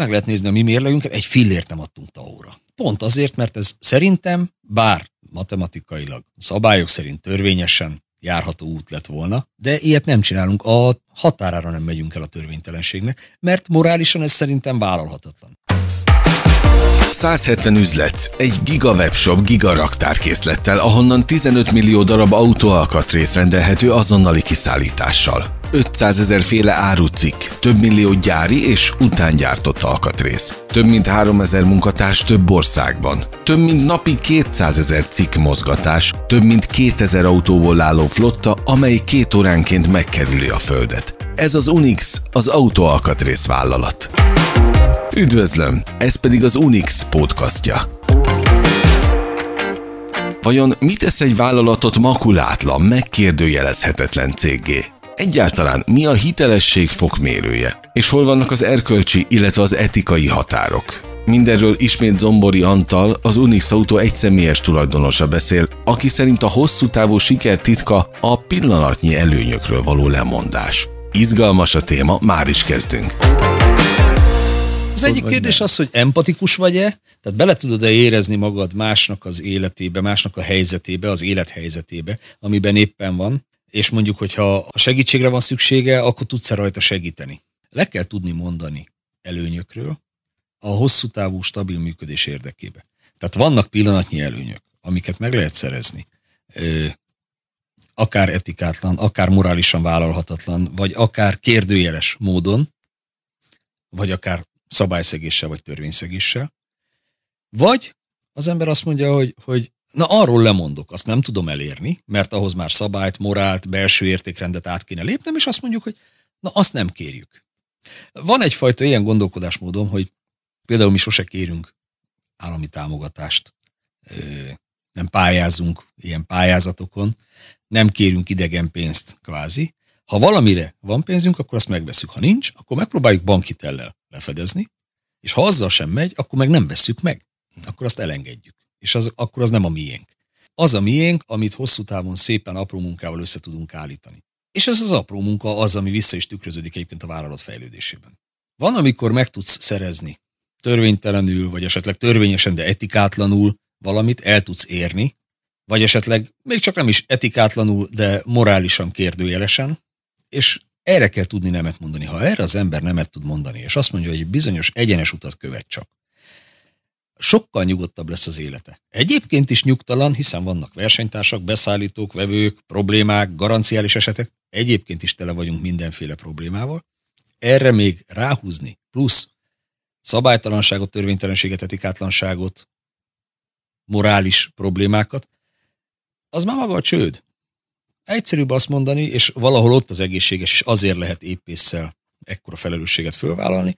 meg lehet nézni a mi mérlegünket, egy fillért nem adtunk taóra. Pont azért, mert ez szerintem, bár matematikailag, szabályok szerint törvényesen járható út lett volna, de ilyet nem csinálunk, a határára nem megyünk el a törvénytelenségnek, mert morálisan ez szerintem vállalhatatlan. 170 üzlet, egy giga webshop, giga raktárkészlettel, ahonnan 15 millió darab autóalkatrész rendelhető azonnali kiszállítással. 500 ezer féle árucikk, több millió gyári és utángyártott alkatrész, több mint 3 ezer munkatárs több országban, több mint napi 200 ezer cikk mozgatás, több mint 2000 autóból álló flotta, amely két óránként megkerüli a földet. Ez az Unix, az autóalkatrész vállalat. Üdvözlöm, ez pedig az Unix podcastja. Vajon mit tesz egy vállalatot makulátlan, megkérdőjelezhetetlen céggé? Egyáltalán mi a hitelesség fokmérője? És hol vannak az erkölcsi, illetve az etikai határok? Mindenről ismét Zombori Antal, az Unix Autó egyszemélyes tulajdonosa beszél, aki szerint a hosszú távú siker titka a pillanatnyi előnyökről való lemondás. Izgalmas a téma, már is kezdünk. Az egyik kérdés az, hogy empatikus vagy-e, tehát bele tudod-e érezni magad másnak az életébe, másnak a helyzetébe, az élethelyzetébe, amiben éppen van és mondjuk, hogyha a segítségre van szüksége, akkor tudsz -e rajta segíteni. Le kell tudni mondani előnyökről a hosszú távú stabil működés érdekébe. Tehát vannak pillanatnyi előnyök, amiket meg lehet szerezni. Ö, akár etikátlan, akár morálisan vállalhatatlan, vagy akár kérdőjeles módon, vagy akár szabályszegéssel, vagy törvényszegéssel. Vagy az ember azt mondja, hogy, hogy Na arról lemondok, azt nem tudom elérni, mert ahhoz már szabályt, morált, belső értékrendet át kéne lépnem, és azt mondjuk, hogy na azt nem kérjük. Van egyfajta ilyen gondolkodásmódom, hogy például mi sose kérünk állami támogatást, nem pályázunk ilyen pályázatokon, nem kérünk idegen pénzt kvázi. Ha valamire van pénzünk, akkor azt megveszük. Ha nincs, akkor megpróbáljuk bankhitellel lefedezni, és ha azzal sem megy, akkor meg nem veszük meg. Akkor azt elengedjük és az, akkor az nem a miénk. Az a miénk, amit hosszú távon szépen apró munkával össze tudunk állítani. És ez az apró munka az, ami vissza is tükröződik egyébként a vállalat fejlődésében. Van, amikor meg tudsz szerezni törvénytelenül, vagy esetleg törvényesen, de etikátlanul valamit el tudsz érni, vagy esetleg még csak nem is etikátlanul, de morálisan kérdőjelesen, és erre kell tudni nemet mondani. Ha erre az ember nemet tud mondani, és azt mondja, hogy bizonyos egyenes utat követ csak, sokkal nyugodtabb lesz az élete. Egyébként is nyugtalan, hiszen vannak versenytársak, beszállítók, vevők, problémák, garanciális esetek. Egyébként is tele vagyunk mindenféle problémával. Erre még ráhúzni, plusz szabálytalanságot, törvénytelenséget, etikátlanságot, morális problémákat, az már maga a csőd. Egyszerűbb azt mondani, és valahol ott az egészséges, és azért lehet épésszel ekkora felelősséget fölvállalni,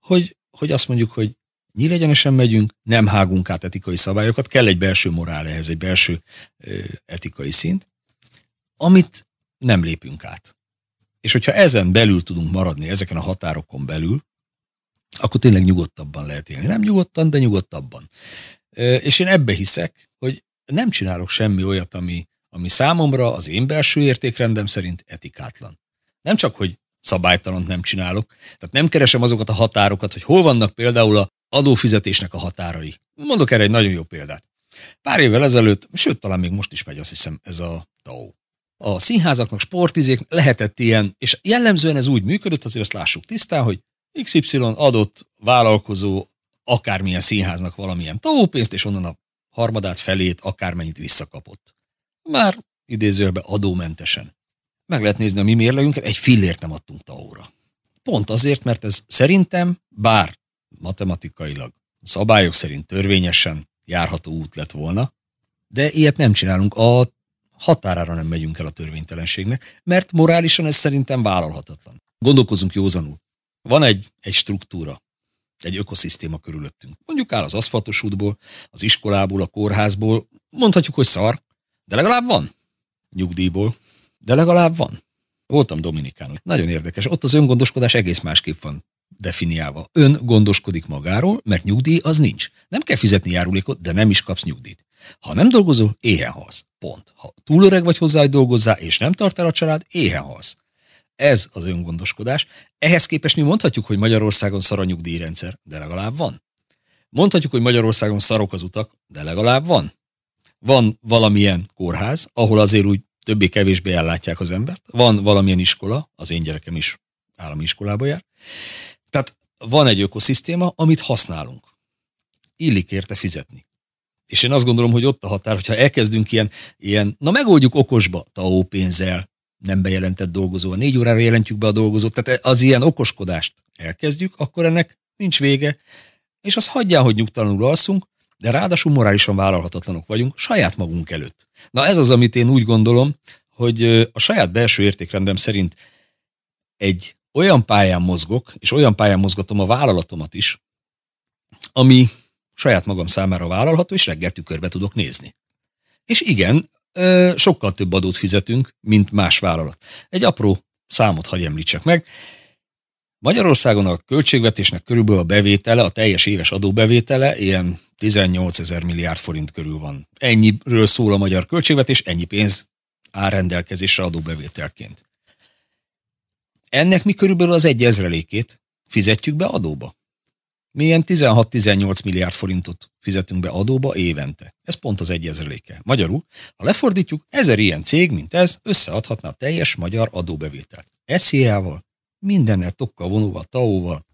hogy, hogy azt mondjuk, hogy nyílegyenesen megyünk, nem hágunk át etikai szabályokat, kell egy belső morál ehhez, egy belső etikai szint, amit nem lépünk át. És hogyha ezen belül tudunk maradni, ezeken a határokon belül, akkor tényleg nyugodtabban lehet élni. Nem nyugodtan, de nyugodtabban. És én ebbe hiszek, hogy nem csinálok semmi olyat, ami, ami számomra az én belső értékrendem szerint etikátlan. Nem csak, hogy szabálytalant nem csinálok, tehát nem keresem azokat a határokat, hogy hol vannak például a adófizetésnek a határai. Mondok erre egy nagyon jó példát. Pár évvel ezelőtt, sőt talán még most is megy azt hiszem ez a TAO. A színházaknak, sportizék lehetett ilyen, és jellemzően ez úgy működött, azért azt lássuk tisztán, hogy XY adott vállalkozó akármilyen színháznak valamilyen TAO pénzt, és onnan a harmadát, felét, akármennyit visszakapott. Már idézőbe adómentesen. Meg lehet nézni a mi mérlegünket, egy fillért nem adtunk TAO-ra. Pont azért, mert ez szerintem, bár matematikailag, szabályok szerint törvényesen járható út lett volna, de ilyet nem csinálunk, a határára nem megyünk el a törvénytelenségnek, mert morálisan ez szerintem vállalhatatlan. Gondolkozunk józanul. Van egy, egy struktúra, egy ökoszisztéma körülöttünk. Mondjuk áll az aszfaltos útból, az iskolából, a kórházból, mondhatjuk, hogy szar, de legalább van. Nyugdíjból, de legalább van. Voltam Dominikán, Nagyon érdekes. Ott az öngondoskodás egész másképp van definiálva. Ön gondoskodik magáról, mert nyugdíj az nincs. Nem kell fizetni járulékot, de nem is kapsz nyugdíjt. Ha nem dolgozol, éhen halsz. Pont. Ha túl öreg vagy hozzá, hogy dolgozzál, és nem tart el a család, éhen halsz. Ez az öngondoskodás. Ehhez képest mi mondhatjuk, hogy Magyarországon szar a nyugdíjrendszer, de legalább van. Mondhatjuk, hogy Magyarországon szarok az utak, de legalább van. Van valamilyen kórház, ahol azért úgy többé-kevésbé ellátják az embert. Van valamilyen iskola, az én gyerekem is állami iskolába jár. Tehát van egy ökoszisztéma, amit használunk. Illik érte fizetni. És én azt gondolom, hogy ott a határ, hogyha elkezdünk ilyen, ilyen na megoldjuk okosba, TAO pénzzel, nem bejelentett dolgozó, a négy órára jelentjük be a dolgozót, tehát e, az ilyen okoskodást elkezdjük, akkor ennek nincs vége, és azt hagyján, hogy nyugtalanul alszunk, de ráadásul morálisan vállalhatatlanok vagyunk saját magunk előtt. Na ez az, amit én úgy gondolom, hogy a saját belső értékrendem szerint egy olyan pályán mozgok, és olyan pályán mozgatom a vállalatomat is, ami saját magam számára vállalható, és reggel tükörbe tudok nézni. És igen, sokkal több adót fizetünk, mint más vállalat. Egy apró számot hagy említsek meg. Magyarországon a költségvetésnek körülbelül a bevétele, a teljes éves adóbevétele ilyen 18 ezer milliárd forint körül van. Ennyiről szól a magyar költségvetés, ennyi pénz áll rendelkezésre adóbevételként. Ennek mi körülbelül az egy ezrelékét fizetjük be adóba. Milyen 16-18 milliárd forintot fizetünk be adóba évente. Ez pont az egy ezreléke. Magyarul, ha lefordítjuk, ezer ilyen cég, mint ez, összeadhatná a teljes magyar adóbevételt. SZIA-val, mindennel tokkal vonóval, taóval,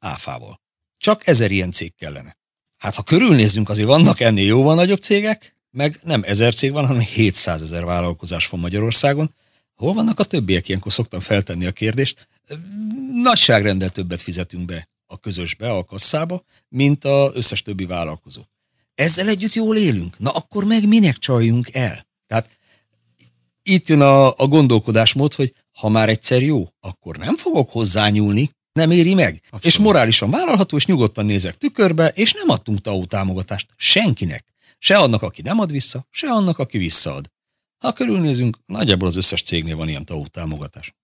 áfával. Csak ezer ilyen cég kellene. Hát ha körülnézzünk, azért vannak ennél jóval nagyobb cégek, meg nem ezer cég van, hanem 700 ezer vállalkozás van Magyarországon, Hol vannak a többiek? Ilyenkor szoktam feltenni a kérdést. Nagyságrendel többet fizetünk be a közösbe, a kasszába, mint az összes többi vállalkozó. Ezzel együtt jól élünk. Na akkor meg minek csaljunk el? Tehát itt jön a, a gondolkodásmód, hogy ha már egyszer jó, akkor nem fogok hozzányúlni, nem éri meg. Abszolút. És morálisan vállalható, és nyugodtan nézek tükörbe, és nem adtunk TAO támogatást senkinek. Se annak, aki nem ad vissza, se annak, aki visszaad. Ha körülnézünk, nagyjából az összes cégnél van ilyen tau támogatás.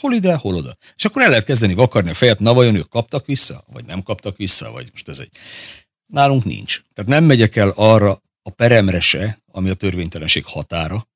Hol ide, hol oda. És akkor el lehet kezdeni vakarni a fejet, na vajon ők kaptak vissza, vagy nem kaptak vissza, vagy most ez egy... Nálunk nincs. Tehát nem megyek el arra a peremre se, ami a törvénytelenség határa,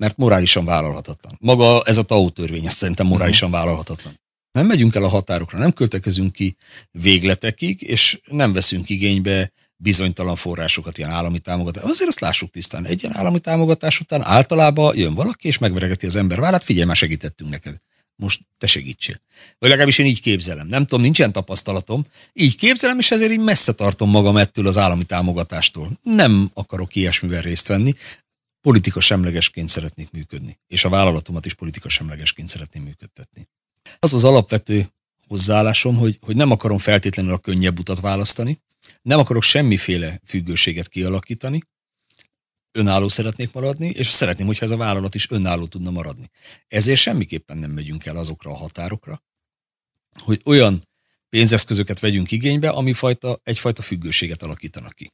mert morálisan vállalhatatlan. Maga ez a TAU törvény, ez szerintem mhm. morálisan vállalhatatlan. Nem megyünk el a határokra, nem költekezünk ki végletekig, és nem veszünk igénybe bizonytalan forrásokat, ilyen állami támogatást. Azért azt lássuk tisztán, egy ilyen állami támogatás után általában jön valaki, és megveregeti az ember vállát, figyelj, már segítettünk neked. Most te segítsél. Vagy legalábbis én így képzelem. Nem tudom, nincsen tapasztalatom. Így képzelem, és ezért én messze tartom magam ettől az állami támogatástól. Nem akarok ilyesmivel részt venni. Politika semlegesként szeretnék működni. És a vállalatomat is politika semlegesként szeretném működtetni. Az az alapvető hozzáállásom, hogy, hogy nem akarom feltétlenül a könnyebb utat választani, nem akarok semmiféle függőséget kialakítani, önálló szeretnék maradni, és szeretném, hogyha ez a vállalat is önálló tudna maradni. Ezért semmiképpen nem megyünk el azokra a határokra, hogy olyan pénzeszközöket vegyünk igénybe, ami fajta, egyfajta függőséget alakítanak ki.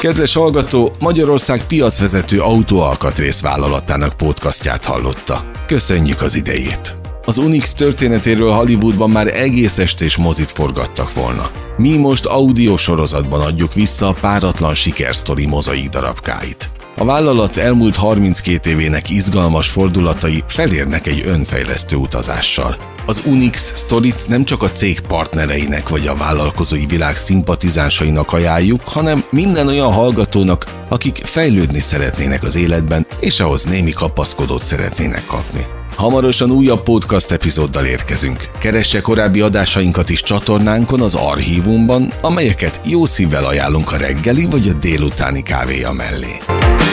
Kedves hallgató, Magyarország piacvezető autóalkatrész vállalatának podcastját hallotta. Köszönjük az idejét! Az Unix történetéről Hollywoodban már egész estés mozit forgattak volna. Mi most audio sorozatban adjuk vissza a páratlan sikersztori mozaik darabkáit. A vállalat elmúlt 32 évének izgalmas fordulatai felérnek egy önfejlesztő utazással. Az Unix sztorit nem csak a cég partnereinek vagy a vállalkozói világ szimpatizánsainak ajánljuk, hanem minden olyan hallgatónak, akik fejlődni szeretnének az életben, és ahhoz némi kapaszkodót szeretnének kapni. Hamarosan újabb podcast epizóddal érkezünk. Keresse korábbi adásainkat is csatornánkon az archívumban, amelyeket jó szívvel ajánlunk a reggeli vagy a délutáni kávéja mellé.